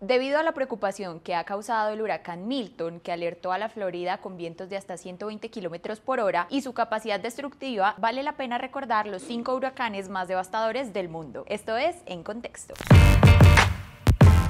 Debido a la preocupación que ha causado el huracán Milton, que alertó a la Florida con vientos de hasta 120 kilómetros por hora y su capacidad destructiva, vale la pena recordar los cinco huracanes más devastadores del mundo. Esto es En Contexto.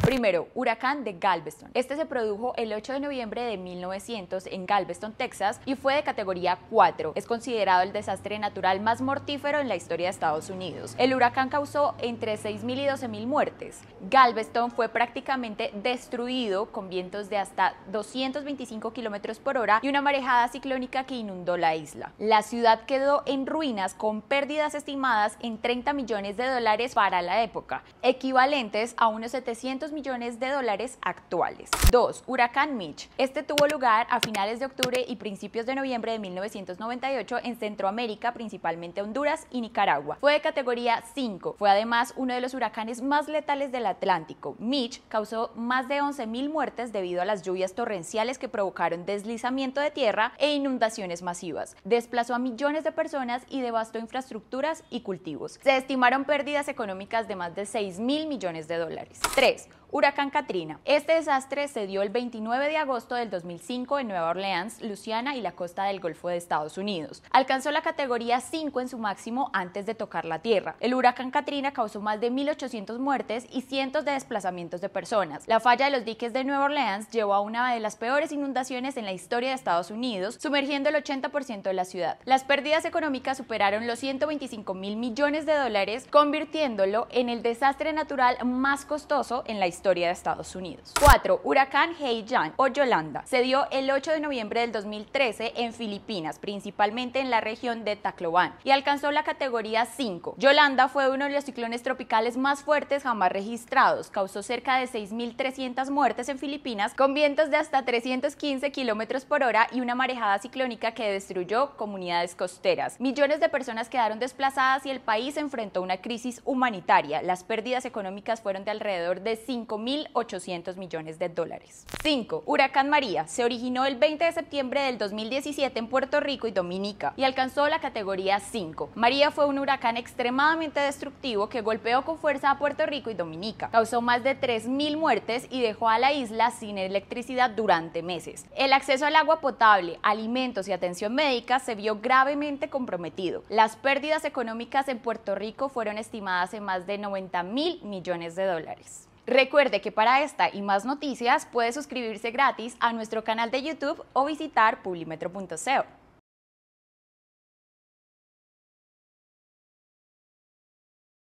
Primero, huracán de Galveston. Este se produjo el 8 de noviembre de 1900 en Galveston, Texas, y fue de categoría 4. Es considerado el desastre natural más mortífero en la historia de Estados Unidos. El huracán causó entre 6.000 y 12.000 muertes. Galveston fue prácticamente destruido con vientos de hasta 225 kilómetros por hora y una marejada ciclónica que inundó la isla. La ciudad quedó en ruinas con pérdidas estimadas en 30 millones de dólares para la época, equivalentes a unos 700 millones millones de dólares actuales. 2. Huracán Mitch. Este tuvo lugar a finales de octubre y principios de noviembre de 1998 en Centroamérica, principalmente Honduras y Nicaragua. Fue de categoría 5. Fue además uno de los huracanes más letales del Atlántico. Mitch causó más de 11.000 muertes debido a las lluvias torrenciales que provocaron deslizamiento de tierra e inundaciones masivas. Desplazó a millones de personas y devastó infraestructuras y cultivos. Se estimaron pérdidas económicas de más de 6 mil millones de dólares. 3. Huracán Katrina. Este desastre se dio el 29 de agosto del 2005 en Nueva Orleans, Luciana y la costa del Golfo de Estados Unidos. Alcanzó la categoría 5 en su máximo antes de tocar la tierra. El huracán Katrina causó más de 1.800 muertes y cientos de desplazamientos de personas. La falla de los diques de Nueva Orleans llevó a una de las peores inundaciones en la historia de Estados Unidos, sumergiendo el 80% de la ciudad. Las pérdidas económicas superaron los 125 mil millones de dólares, convirtiéndolo en el desastre natural más costoso en la historia historia de Estados Unidos. 4. Huracán Heijan o Yolanda. Se dio el 8 de noviembre del 2013 en Filipinas, principalmente en la región de Tacloban, y alcanzó la categoría 5. Yolanda fue uno de los ciclones tropicales más fuertes jamás registrados. Causó cerca de 6.300 muertes en Filipinas, con vientos de hasta 315 kilómetros por hora y una marejada ciclónica que destruyó comunidades costeras. Millones de personas quedaron desplazadas y el país enfrentó una crisis humanitaria. Las pérdidas económicas fueron de alrededor de 5 5.800 millones de dólares. 5. Huracán María. Se originó el 20 de septiembre del 2017 en Puerto Rico y Dominica y alcanzó la categoría 5. María fue un huracán extremadamente destructivo que golpeó con fuerza a Puerto Rico y Dominica. Causó más de 3.000 muertes y dejó a la isla sin electricidad durante meses. El acceso al agua potable, alimentos y atención médica se vio gravemente comprometido. Las pérdidas económicas en Puerto Rico fueron estimadas en más de 90 mil millones de dólares. Recuerde que para esta y más noticias puede suscribirse gratis a nuestro canal de YouTube o visitar pulimetro.co.